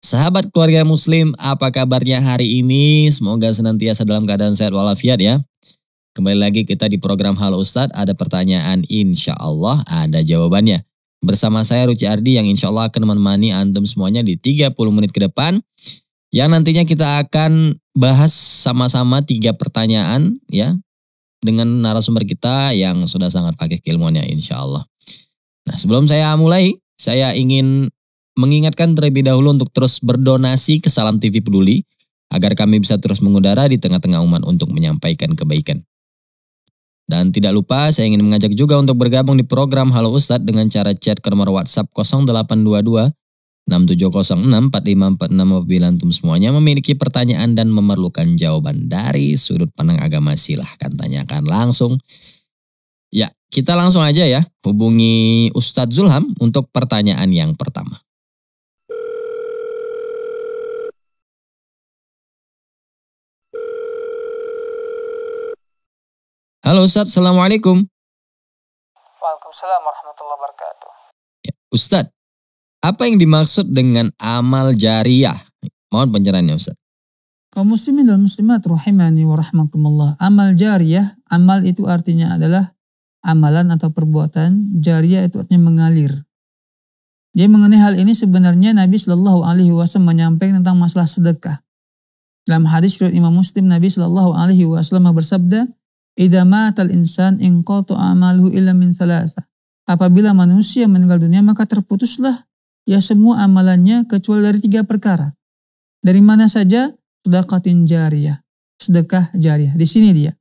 Sahabat keluarga muslim, apa kabarnya hari ini? Semoga senantiasa dalam keadaan sehat walafiat ya. Kembali lagi kita di program Halo Ustadz, ada pertanyaan insya Allah ada jawabannya. Bersama saya Ruci Ardi yang insya Allah akan menemani Antum semuanya di 30 menit ke depan. Yang nantinya kita akan bahas sama-sama tiga pertanyaan ya. Dengan narasumber kita yang sudah sangat pakai keilmuannya insya Allah. Nah sebelum saya mulai, saya ingin mengingatkan terlebih dahulu untuk terus berdonasi ke Salam TV Peduli agar kami bisa terus mengudara di tengah-tengah umat untuk menyampaikan kebaikan. Dan tidak lupa saya ingin mengajak juga untuk bergabung di program Halo Ustadz dengan cara chat ke nomor WhatsApp 0822 6706 4546 apabila antum semuanya memiliki pertanyaan dan memerlukan jawaban dari sudut pandang agama silahkan tanyakan langsung. Ya, kita langsung aja ya hubungi Ustadz Zulham untuk pertanyaan yang pertama. Halo Ustaz, Assalamualaikum. Waalaikumsalam warahmatullahi wabarakatuh. Ya, Ustaz, apa yang dimaksud dengan amal jariah? Mohon pencerahannya Ustaz. Kaum muslimin dan muslimat rahimani wa rahmakumullah. Amal jariah, amal itu artinya adalah amalan atau perbuatan, Jariah itu artinya mengalir. Jadi mengenai hal ini sebenarnya Nabi Shallallahu Alaihi Wasallam menyampaikan tentang masalah sedekah. Dalam hadis riwayat Imam Muslim, Nabi Shallallahu Alaihi Wasallam bersabda, Ida matal insan inqatu amaluhu illa min thalatha. Apabila manusia meninggal dunia maka terputuslah ya semua amalannya kecuali dari tiga perkara. Dari mana saja? Sedekatin jariah. Sedekah jariah. Di sini dia.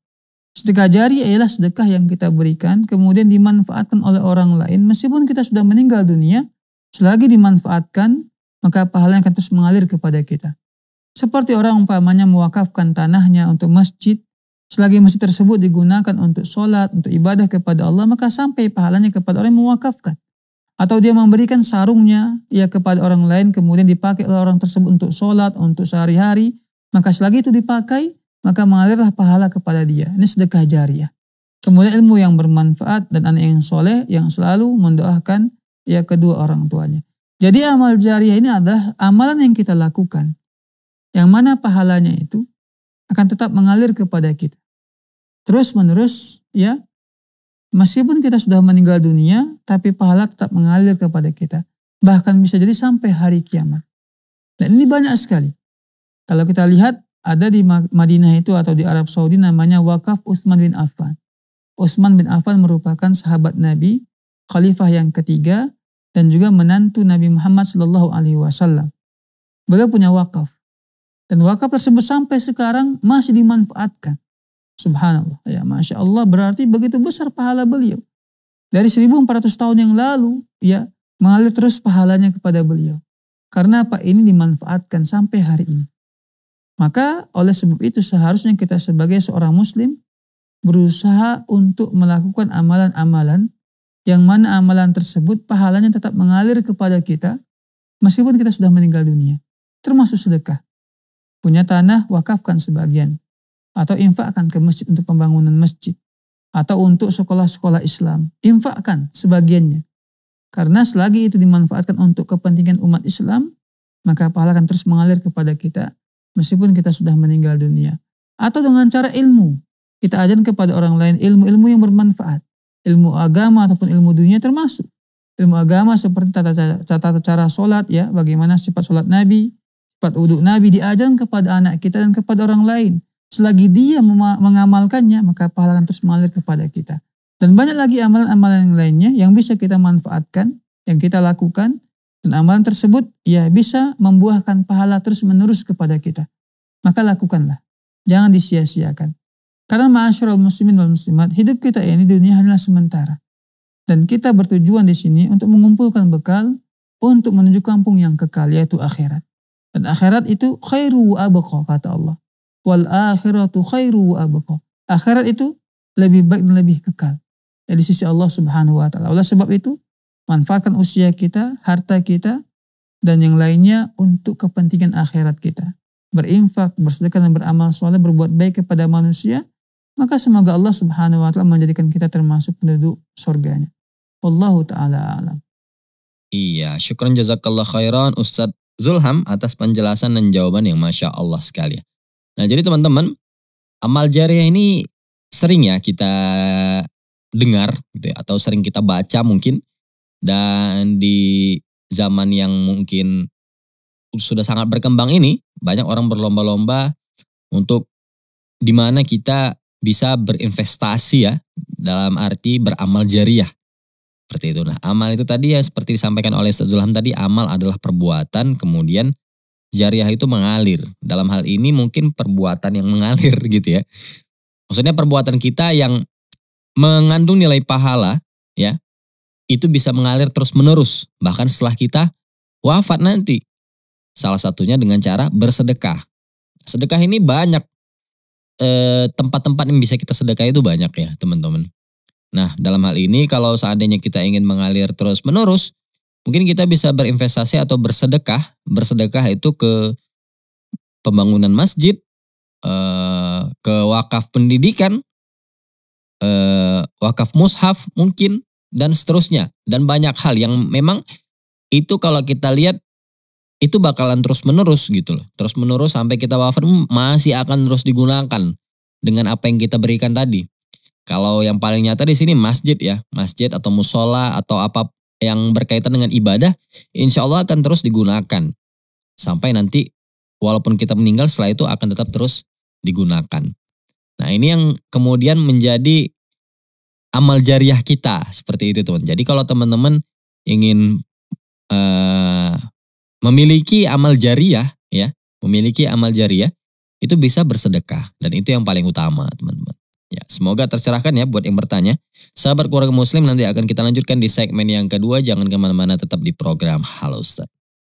Sedekah jariah ialah sedekah yang kita berikan kemudian dimanfaatkan oleh orang lain meskipun kita sudah meninggal dunia selagi dimanfaatkan maka pahala akan terus mengalir kepada kita. Seperti orang umpamanya mewakafkan tanahnya untuk masjid Selagi masjid tersebut digunakan untuk sholat, untuk ibadah kepada Allah, maka sampai pahalanya kepada orang yang mewakafkan. Atau dia memberikan sarungnya ya kepada orang lain, kemudian dipakai oleh orang tersebut untuk sholat, untuk sehari-hari. Maka selagi itu dipakai, maka mengalirlah pahala kepada dia. Ini sedekah jariah. Kemudian ilmu yang bermanfaat dan anak yang soleh yang selalu mendoakan ya kedua orang tuanya. Jadi amal jariah ini adalah amalan yang kita lakukan. Yang mana pahalanya itu akan tetap mengalir kepada kita terus menerus ya meskipun kita sudah meninggal dunia tapi pahala tetap mengalir kepada kita bahkan bisa jadi sampai hari kiamat dan ini banyak sekali kalau kita lihat ada di Madinah itu atau di Arab Saudi namanya wakaf Utsman bin Affan Utsman bin Affan merupakan sahabat Nabi khalifah yang ketiga dan juga menantu Nabi Muhammad Shallallahu Alaihi Wasallam beliau punya wakaf dan wakaf tersebut sampai sekarang masih dimanfaatkan Subhanallah. Ya, Masya Allah berarti begitu besar pahala beliau. Dari 1400 tahun yang lalu, ya mengalir terus pahalanya kepada beliau. Karena apa? Ini dimanfaatkan sampai hari ini. Maka oleh sebab itu seharusnya kita sebagai seorang muslim berusaha untuk melakukan amalan-amalan yang mana amalan tersebut pahalanya tetap mengalir kepada kita meskipun kita sudah meninggal dunia. Termasuk sedekah. Punya tanah, wakafkan sebagian atau infakkan ke masjid untuk pembangunan masjid. Atau untuk sekolah-sekolah Islam. Infakkan sebagiannya. Karena selagi itu dimanfaatkan untuk kepentingan umat Islam, maka pahala akan terus mengalir kepada kita meskipun kita sudah meninggal dunia. Atau dengan cara ilmu. Kita ajarkan kepada orang lain ilmu-ilmu yang bermanfaat. Ilmu agama ataupun ilmu dunia termasuk. Ilmu agama seperti tata cara, tata cara sholat ya, bagaimana sifat sholat Nabi, sifat uduk Nabi diajarkan kepada anak kita dan kepada orang lain. Selagi dia mengamalkannya, maka pahala akan terus mengalir kepada kita. Dan banyak lagi amalan-amalan yang lainnya yang bisa kita manfaatkan, yang kita lakukan, dan amalan tersebut ya bisa membuahkan pahala terus menerus kepada kita. Maka lakukanlah, jangan disia-siakan. Karena masyarul muslimin wal muslimat, hidup kita ini dunia hanyalah sementara. Dan kita bertujuan di sini untuk mengumpulkan bekal untuk menuju kampung yang kekal yaitu akhirat. Dan akhirat itu khairu abqa kata Allah wal akhiratu khairu wa abqa. Akhirat itu lebih baik dan lebih kekal. Ya di sisi Allah Subhanahu wa taala. Oleh sebab itu, manfaatkan usia kita, harta kita dan yang lainnya untuk kepentingan akhirat kita. Berinfak, bersedekah dan beramal soleh, berbuat baik kepada manusia, maka semoga Allah Subhanahu wa taala menjadikan kita termasuk penduduk surganya. Wallahu taala alam. Iya, syukran jazakallah khairan Ustadz Zulham atas penjelasan dan jawaban yang Masya Allah sekalian. Nah jadi teman-teman, amal jariah ini sering ya kita dengar gitu ya, atau sering kita baca mungkin dan di zaman yang mungkin sudah sangat berkembang ini banyak orang berlomba-lomba untuk di mana kita bisa berinvestasi ya dalam arti beramal jariah seperti itu. Nah, amal itu tadi ya seperti disampaikan oleh Ustaz Zulham tadi, amal adalah perbuatan kemudian jariah itu mengalir. Dalam hal ini mungkin perbuatan yang mengalir gitu ya. Maksudnya perbuatan kita yang mengandung nilai pahala ya. Itu bisa mengalir terus menerus. Bahkan setelah kita wafat nanti. Salah satunya dengan cara bersedekah. Sedekah ini banyak. Eh, tempat-tempat yang bisa kita sedekah itu banyak ya teman-teman. Nah dalam hal ini kalau seandainya kita ingin mengalir terus menerus. Mungkin kita bisa berinvestasi atau bersedekah. Bersedekah itu ke pembangunan masjid, eh, ke wakaf pendidikan, eh, wakaf mushaf mungkin, dan seterusnya. Dan banyak hal yang memang itu kalau kita lihat itu bakalan terus menerus gitu loh. Terus menerus sampai kita wafat hmm, masih akan terus digunakan dengan apa yang kita berikan tadi. Kalau yang paling nyata di sini masjid ya, masjid atau musola atau apa yang berkaitan dengan ibadah, insya Allah akan terus digunakan. Sampai nanti walaupun kita meninggal setelah itu akan tetap terus digunakan. Nah ini yang kemudian menjadi amal jariah kita seperti itu teman. Jadi kalau teman-teman ingin uh, memiliki amal jariah ya, memiliki amal jariah itu bisa bersedekah dan itu yang paling utama teman-teman. Ya, semoga tercerahkan ya buat yang bertanya. Sahabat keluarga muslim nanti akan kita lanjutkan di segmen yang kedua. Jangan kemana-mana tetap di program Halo Ustaz.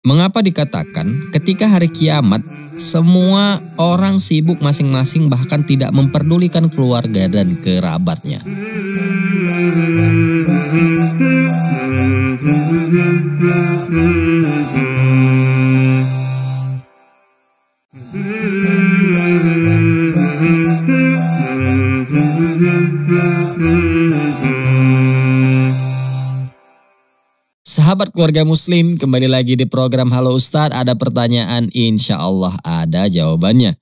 Mengapa dikatakan ketika hari kiamat semua orang sibuk masing-masing bahkan tidak memperdulikan keluarga dan kerabatnya? Sahabat keluarga muslim, kembali lagi di program Halo Ustadz. Ada pertanyaan, insya Allah ada jawabannya.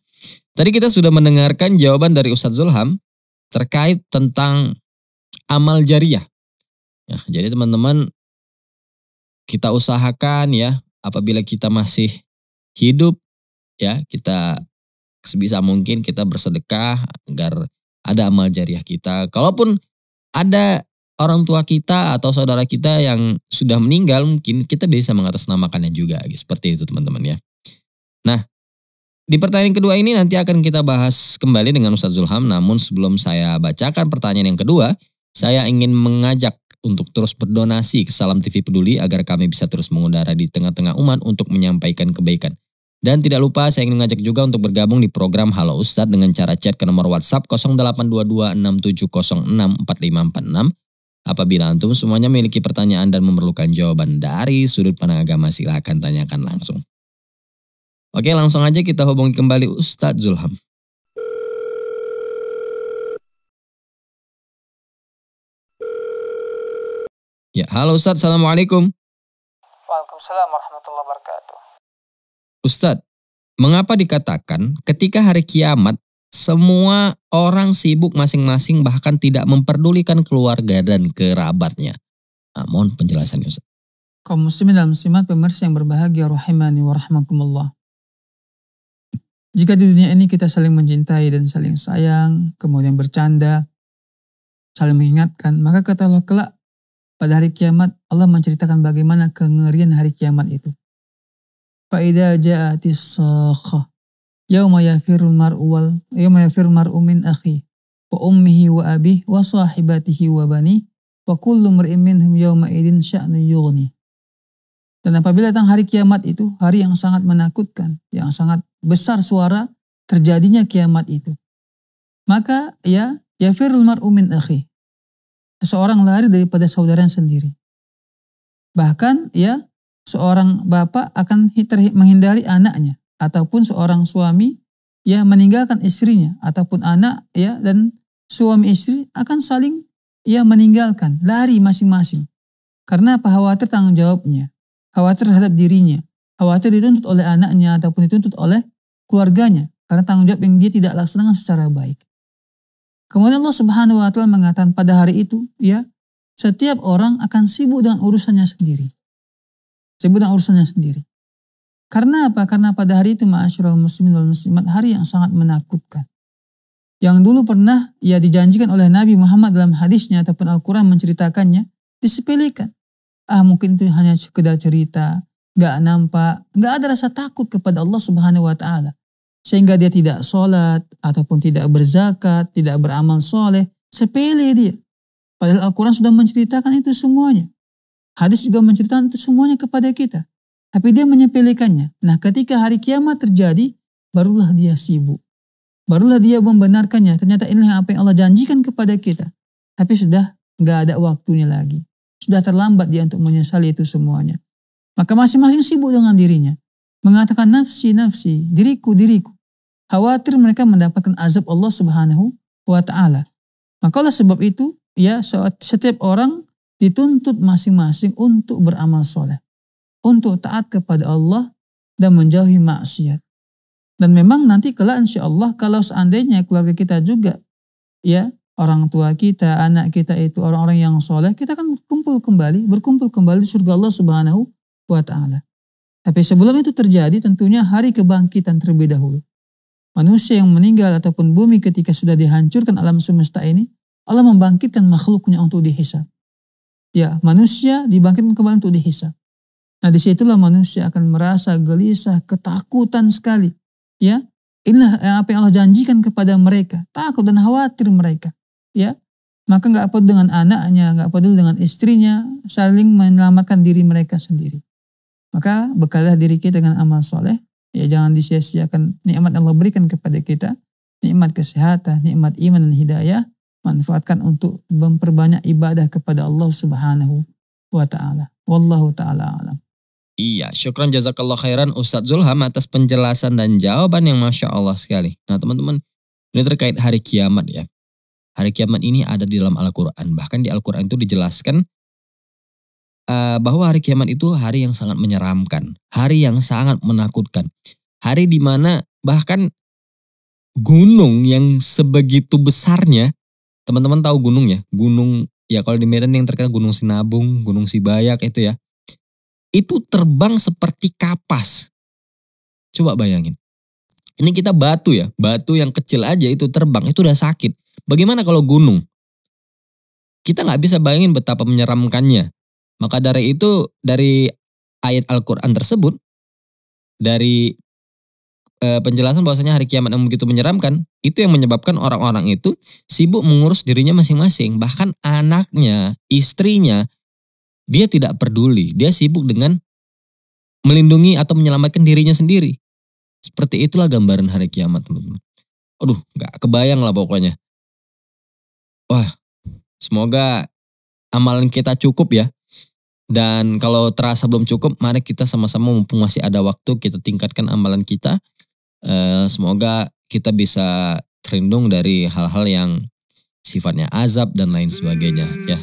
Tadi kita sudah mendengarkan jawaban dari Ustadz Zulham terkait tentang amal jariah. Ya, jadi teman-teman, kita usahakan ya, apabila kita masih hidup, ya kita sebisa mungkin kita bersedekah agar ada amal jariah kita. Kalaupun ada orang tua kita atau saudara kita yang sudah meninggal mungkin kita bisa mengatasnamakannya juga gitu. seperti itu teman-teman ya. Nah, di pertanyaan kedua ini nanti akan kita bahas kembali dengan Ustaz Zulham namun sebelum saya bacakan pertanyaan yang kedua, saya ingin mengajak untuk terus berdonasi ke Salam TV Peduli agar kami bisa terus mengudara di tengah-tengah umat untuk menyampaikan kebaikan. Dan tidak lupa saya ingin mengajak juga untuk bergabung di program Halo Ustadz dengan cara chat ke nomor WhatsApp 0822 6706 4546 Apabila antum semuanya memiliki pertanyaan dan memerlukan jawaban dari sudut pandang agama silahkan tanyakan langsung. Oke langsung aja kita hubungi kembali Ustadz Zulham. Ya, halo Ustadz, Assalamualaikum. Waalaikumsalam warahmatullahi wabarakatuh. Ustadz, mengapa dikatakan ketika hari kiamat semua orang sibuk masing-masing bahkan tidak memperdulikan keluarga dan kerabatnya. Namun penjelasannya Ustaz. Kaum muslimin dalam simat pemirsa yang berbahagia rahimani wa rahmakumullah. Jika di dunia ini kita saling mencintai dan saling sayang, kemudian bercanda, saling mengingatkan, maka kata Allah kelak pada hari kiamat Allah menceritakan bagaimana kengerian hari kiamat itu. Faida ja'atis sakhah Yauma yafirul mar'u wal yauma yafirul mar'u min akhi wa ummihi wa abih wa sahibatihi wa bani wa kullu mar'in minhum yauma idin sya'nu yughni. Dan apabila datang hari kiamat itu, hari yang sangat menakutkan, yang sangat besar suara terjadinya kiamat itu. Maka ya yafirul mar'u min akhi. Seseorang lari daripada saudaranya sendiri. Bahkan ya seorang bapak akan menghindari anaknya ataupun seorang suami ya meninggalkan istrinya ataupun anak ya dan suami istri akan saling ya meninggalkan, lari masing-masing. Karena apa? Khawatir tanggung jawabnya. Khawatir terhadap dirinya. Khawatir dituntut oleh anaknya ataupun dituntut oleh keluarganya. Karena tanggung jawab yang dia tidak laksanakan secara baik. Kemudian Allah Subhanahu wa taala mengatakan pada hari itu, ya, setiap orang akan sibuk dengan urusannya sendiri. Sibuk dengan urusannya sendiri. Karena apa? Karena pada hari itu ma'asyurul muslimin wal muslimat hari yang sangat menakutkan. Yang dulu pernah ia dijanjikan oleh Nabi Muhammad dalam hadisnya ataupun Al-Quran menceritakannya, disepelekan. Ah mungkin itu hanya sekedar cerita, gak nampak, gak ada rasa takut kepada Allah Subhanahu wa taala. Sehingga dia tidak sholat, ataupun tidak berzakat, tidak beramal soleh, sepele dia. Padahal Al-Quran sudah menceritakan itu semuanya. Hadis juga menceritakan itu semuanya kepada kita. Tapi dia menyepelekannya. Nah ketika hari kiamat terjadi, barulah dia sibuk. Barulah dia membenarkannya. Ternyata inilah apa yang Allah janjikan kepada kita. Tapi sudah nggak ada waktunya lagi. Sudah terlambat dia untuk menyesali itu semuanya. Maka masing-masing sibuk dengan dirinya. Mengatakan nafsi, nafsi, diriku, diriku. Khawatir mereka mendapatkan azab Allah subhanahu wa ta'ala. Maka oleh sebab itu, ya setiap orang dituntut masing-masing untuk beramal soleh untuk taat kepada Allah dan menjauhi maksiat. Dan memang nanti kelak insya Allah kalau seandainya keluarga kita juga ya orang tua kita, anak kita itu orang-orang yang soleh, kita akan kumpul kembali, berkumpul kembali surga Allah Subhanahu wa taala. Tapi sebelum itu terjadi tentunya hari kebangkitan terlebih dahulu. Manusia yang meninggal ataupun bumi ketika sudah dihancurkan alam semesta ini, Allah membangkitkan makhluknya untuk dihisap Ya, manusia dibangkitkan kembali untuk dihisap Nah disitulah manusia akan merasa gelisah, ketakutan sekali. Ya, inilah eh, apa yang Allah janjikan kepada mereka. Takut dan khawatir mereka. Ya, maka nggak peduli dengan anaknya, nggak peduli dengan istrinya, saling menyelamatkan diri mereka sendiri. Maka bekalah diri kita dengan amal soleh. Ya jangan disia-siakan nikmat yang Allah berikan kepada kita, nikmat kesehatan, nikmat iman dan hidayah, manfaatkan untuk memperbanyak ibadah kepada Allah Subhanahu wa taala. Wallahu taala alam. Iya, syukran jazakallah khairan Ustadz Zulham atas penjelasan dan jawaban yang Masya Allah sekali. Nah teman-teman, ini terkait hari kiamat ya. Hari kiamat ini ada di dalam Al-Quran. Bahkan di Al-Quran itu dijelaskan uh, bahwa hari kiamat itu hari yang sangat menyeramkan. Hari yang sangat menakutkan. Hari di mana bahkan gunung yang sebegitu besarnya, teman-teman tahu gunung ya? Gunung, ya kalau di Medan yang terkenal Gunung Sinabung, Gunung Sibayak itu ya itu terbang seperti kapas. Coba bayangin. Ini kita batu ya, batu yang kecil aja itu terbang, itu udah sakit. Bagaimana kalau gunung? Kita nggak bisa bayangin betapa menyeramkannya. Maka dari itu, dari ayat Al-Quran tersebut, dari e, penjelasan bahwasanya hari kiamat yang begitu menyeramkan, itu yang menyebabkan orang-orang itu sibuk mengurus dirinya masing-masing. Bahkan anaknya, istrinya, dia tidak peduli, dia sibuk dengan melindungi atau menyelamatkan dirinya sendiri. Seperti itulah gambaran hari kiamat, teman-teman. Aduh, nggak kebayang lah pokoknya. Wah, semoga amalan kita cukup ya. Dan kalau terasa belum cukup, mari kita sama-sama mumpung masih ada waktu kita tingkatkan amalan kita. Eh, semoga kita bisa terlindung dari hal-hal yang sifatnya azab dan lain sebagainya ya.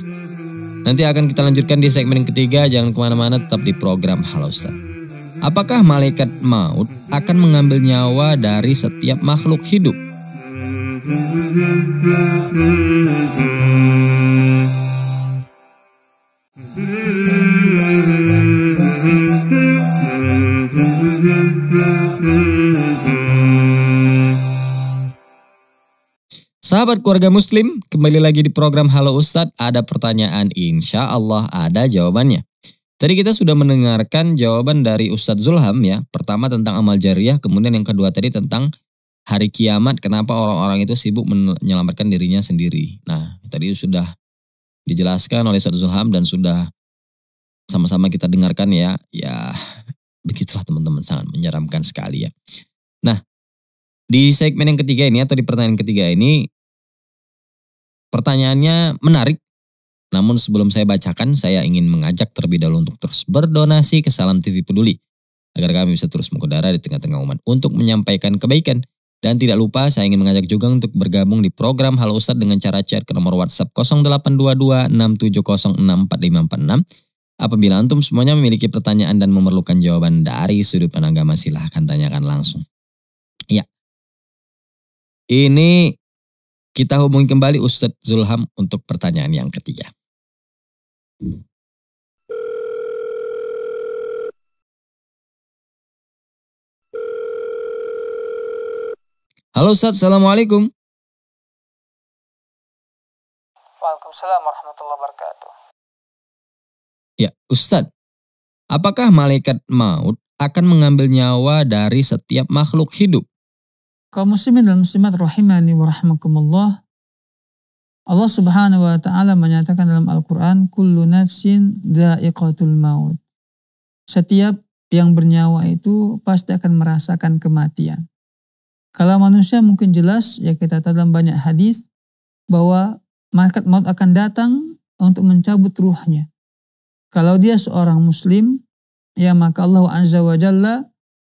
Nanti akan kita lanjutkan di segmen ketiga, jangan kemana-mana tetap di program Halo Ustaz. Apakah malaikat maut akan mengambil nyawa dari setiap makhluk hidup? Sahabat keluarga muslim, kembali lagi di program Halo Ustadz, ada pertanyaan insya Allah ada jawabannya. Tadi kita sudah mendengarkan jawaban dari Ustadz Zulham ya, pertama tentang amal jariah, kemudian yang kedua tadi tentang hari kiamat, kenapa orang-orang itu sibuk menyelamatkan dirinya sendiri. Nah, tadi sudah dijelaskan oleh Ustadz Zulham dan sudah sama-sama kita dengarkan ya, ya begitulah teman-teman, sangat menyeramkan sekali ya. Nah, di segmen yang ketiga ini atau di pertanyaan ketiga ini Pertanyaannya menarik, namun sebelum saya bacakan, saya ingin mengajak terlebih dahulu untuk terus berdonasi ke Salam TV Peduli, agar kami bisa terus mengudara di tengah-tengah umat untuk menyampaikan kebaikan. Dan tidak lupa, saya ingin mengajak juga untuk bergabung di program Halo Ustad dengan cara chat ke nomor WhatsApp 0822 Apabila antum semuanya memiliki pertanyaan dan memerlukan jawaban dari sudut pandang agama, silahkan tanyakan langsung. Ya, ini kita hubungi kembali Ustadz Zulham untuk pertanyaan yang ketiga. Halo Ustaz, Assalamualaikum. Waalaikumsalam warahmatullahi wabarakatuh. Ya, Ustaz. Apakah malaikat maut akan mengambil nyawa dari setiap makhluk hidup? Kaum muslimin dan muslimat rahimani wa rahmakumullah. Allah Subhanahu wa taala menyatakan dalam Al-Qur'an, "Kullu nafsin dha'iqatul maut." Setiap yang bernyawa itu pasti akan merasakan kematian. Kalau manusia mungkin jelas ya kita tahu dalam banyak hadis bahwa malaikat maut akan datang untuk mencabut ruhnya. Kalau dia seorang muslim, ya maka Allah Azza wa Jalla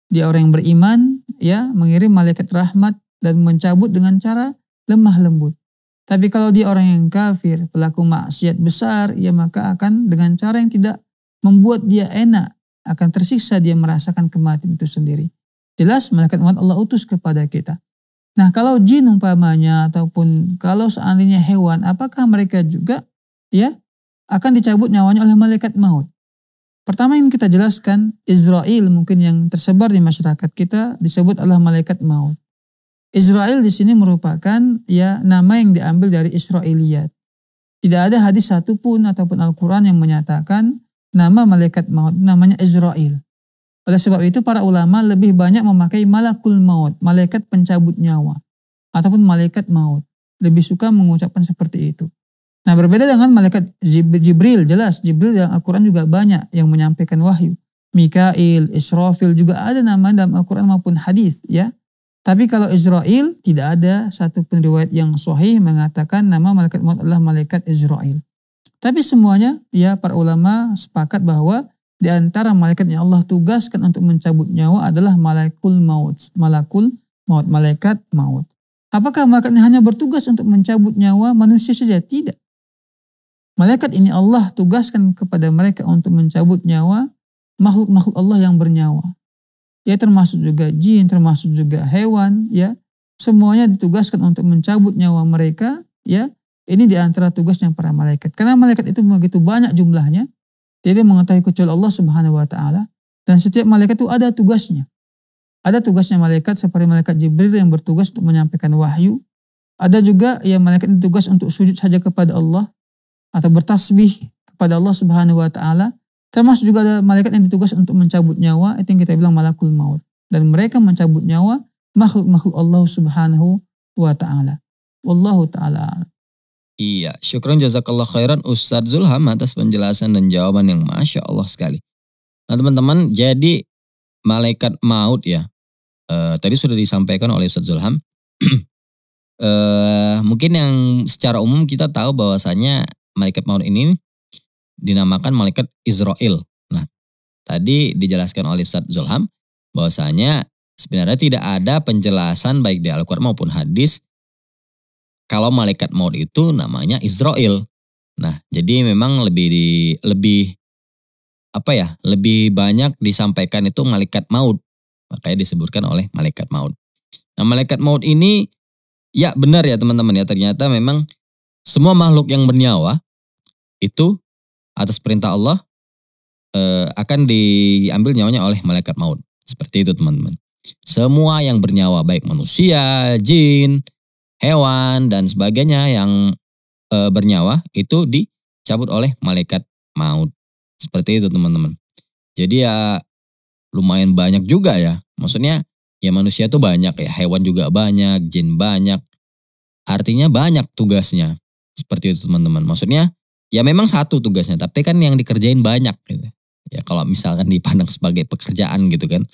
dia orang yang beriman, ya mengirim malaikat rahmat dan mencabut dengan cara lemah lembut. Tapi kalau dia orang yang kafir, pelaku maksiat besar, ya maka akan dengan cara yang tidak membuat dia enak, akan tersiksa dia merasakan kematian itu sendiri. Jelas malaikat maut Allah utus kepada kita. Nah kalau jin umpamanya ataupun kalau seandainya hewan, apakah mereka juga ya akan dicabut nyawanya oleh malaikat maut? Pertama yang kita jelaskan, Israel mungkin yang tersebar di masyarakat kita disebut adalah malaikat maut. Israel di sini merupakan ya nama yang diambil dari Israeliat. Tidak ada hadis satupun ataupun Al-Quran yang menyatakan nama malaikat maut, namanya Israel. Oleh sebab itu para ulama lebih banyak memakai malakul maut, malaikat pencabut nyawa, ataupun malaikat maut. Lebih suka mengucapkan seperti itu. Nah berbeda dengan malaikat Jibril, jelas Jibril yang Al-Quran juga banyak yang menyampaikan wahyu. Mikail, Israfil juga ada nama dalam Al-Quran maupun hadis ya. Tapi kalau Israel tidak ada satu pun riwayat yang sahih mengatakan nama malaikat maut adalah malaikat Israel. Tapi semuanya ya para ulama sepakat bahwa di antara malaikat yang Allah tugaskan untuk mencabut nyawa adalah malaikul maut, malakul maut, malaikat maut. Apakah malaikat hanya bertugas untuk mencabut nyawa manusia saja? Tidak. Malaikat ini Allah tugaskan kepada mereka untuk mencabut nyawa makhluk-makhluk Allah yang bernyawa. Ya termasuk juga jin, termasuk juga hewan, ya. Semuanya ditugaskan untuk mencabut nyawa mereka, ya. Ini di antara tugasnya para malaikat. Karena malaikat itu begitu banyak jumlahnya, jadi mengetahui kecuali Allah Subhanahu wa taala dan setiap malaikat itu ada tugasnya. Ada tugasnya malaikat seperti malaikat Jibril yang bertugas untuk menyampaikan wahyu. Ada juga ya malaikat yang tugas untuk sujud saja kepada Allah atau bertasbih kepada Allah Subhanahu wa taala. Termasuk juga ada malaikat yang ditugas untuk mencabut nyawa, itu yang kita bilang malakul maut. Dan mereka mencabut nyawa makhluk-makhluk Allah Subhanahu wa taala. Wallahu taala. Iya, syukron jazakallah khairan Ustadz Zulham atas penjelasan dan jawaban yang masya Allah sekali. Nah teman-teman, jadi malaikat maut ya, e, tadi sudah disampaikan oleh Ustadz Zulham. e, mungkin yang secara umum kita tahu bahwasanya malaikat maut ini dinamakan malaikat Israel. Nah, tadi dijelaskan oleh Ustaz Zulham bahwasanya sebenarnya tidak ada penjelasan baik di Al-Qur'an maupun hadis kalau malaikat maut itu namanya Israel. Nah, jadi memang lebih di lebih apa ya? Lebih banyak disampaikan itu malaikat maut. Makanya disebutkan oleh malaikat maut. Nah, malaikat maut ini ya benar ya teman-teman ya ternyata memang semua makhluk yang bernyawa itu atas perintah Allah eh, akan diambil nyawanya oleh malaikat maut. Seperti itu teman-teman. Semua yang bernyawa baik manusia, jin, hewan dan sebagainya yang eh, bernyawa itu dicabut oleh malaikat maut. Seperti itu teman-teman. Jadi ya lumayan banyak juga ya. Maksudnya ya manusia itu banyak ya, hewan juga banyak, jin banyak. Artinya banyak tugasnya. Seperti itu teman-teman. Maksudnya ya memang satu tugasnya, tapi kan yang dikerjain banyak gitu. Ya kalau misalkan dipandang sebagai pekerjaan gitu kan.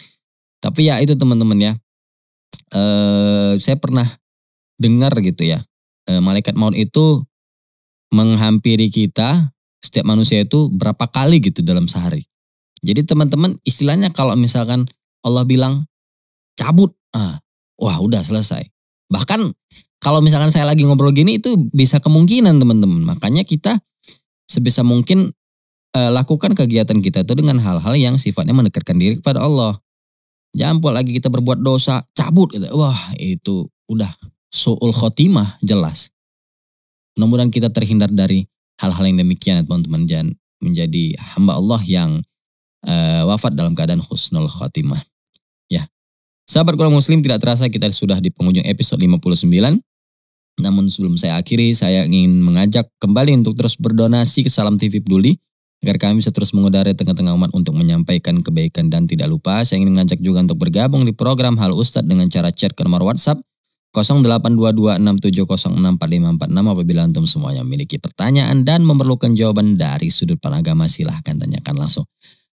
Tapi ya itu teman-teman ya. E, saya pernah dengar gitu ya. E, malaikat maut itu menghampiri kita setiap manusia itu berapa kali gitu dalam sehari. Jadi teman-teman istilahnya kalau misalkan Allah bilang cabut, ah, wah udah selesai. Bahkan kalau misalkan saya lagi ngobrol gini itu bisa kemungkinan teman-teman. Makanya kita sebisa mungkin uh, lakukan kegiatan kita itu dengan hal-hal yang sifatnya mendekatkan diri kepada Allah. Jangan pula lagi kita berbuat dosa, cabut gitu. Wah, itu udah suul khotimah jelas. Mudah-mudahan kita terhindar dari hal-hal yang demikian ya, teman-teman jangan menjadi hamba Allah yang uh, wafat dalam keadaan husnul khotimah. Ya. Sahabat kurang muslim tidak terasa kita sudah di penghujung episode 59. Namun sebelum saya akhiri, saya ingin mengajak kembali untuk terus berdonasi ke Salam TV Peduli agar kami bisa terus mengudara tengah-tengah umat untuk menyampaikan kebaikan dan tidak lupa saya ingin mengajak juga untuk bergabung di program Hal Ustadz dengan cara chat ke nomor WhatsApp 082267064546 apabila antum semuanya memiliki pertanyaan dan memerlukan jawaban dari sudut pandang agama silahkan tanyakan langsung.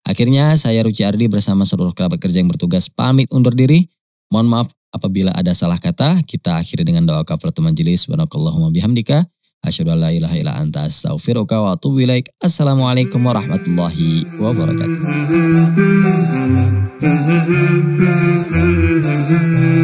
Akhirnya saya Ruci Ardi bersama seluruh kerabat kerja yang bertugas pamit undur diri. Mohon maaf Apabila ada salah kata, kita akhiri dengan doa kafaratul majelis. Subhanakallahumma bihamdika. Asyhadu an la ilaha illa anta astaghfiruka wa atubu ilaik. Assalamualaikum warahmatullahi wabarakatuh.